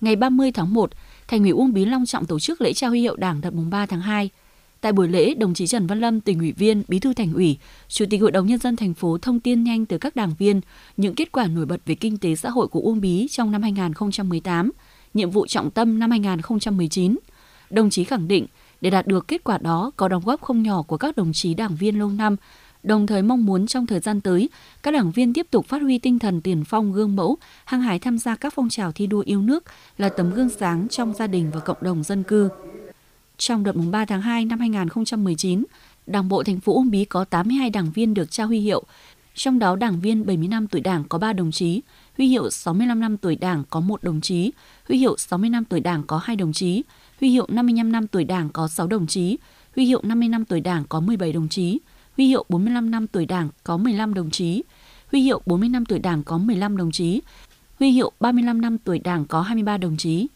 ngày 30 tháng 1, Thành ủy Uông Bí Long trọng tổ chức lễ trao huy hiệu Đảng đợt mùng 3 tháng 2. Tại buổi lễ, đồng chí Trần Văn Lâm, tỉnh ủy viên, bí thư thành ủy, chủ tịch hội đồng nhân dân thành phố thông tin nhanh tới các đảng viên những kết quả nổi bật về kinh tế xã hội của Uông Bí trong năm 2018, nhiệm vụ trọng tâm năm 2019. Đồng chí khẳng định, để đạt được kết quả đó có đóng góp không nhỏ của các đồng chí đảng viên lâu năm đồng thời mong muốn trong thời gian tới, các đảng viên tiếp tục phát huy tinh thần tiền phong gương mẫu, hăng hái tham gia các phong trào thi đua yêu nước, là tấm gương sáng trong gia đình và cộng đồng dân cư. Trong đợt 3 tháng 2 năm 2019, Đảng bộ thành phố Uông Bí có 82 đảng viên được trao huy hiệu, trong đó đảng viên 70 năm tuổi Đảng có 3 đồng chí, huy hiệu 65 năm tuổi Đảng có 1 đồng chí, huy hiệu 60 năm tuổi Đảng có 2 đồng chí, huy hiệu 55 năm tuổi Đảng có 6 đồng chí, huy hiệu 50 năm tuổi Đảng có 17 đồng chí, Huy hiệu 45 năm tuổi Đảng có 15 đồng chí, Huy hiệu 40 năm tuổi Đảng có 15 đồng chí, Huy hiệu 35 năm tuổi Đảng có 23 đồng chí.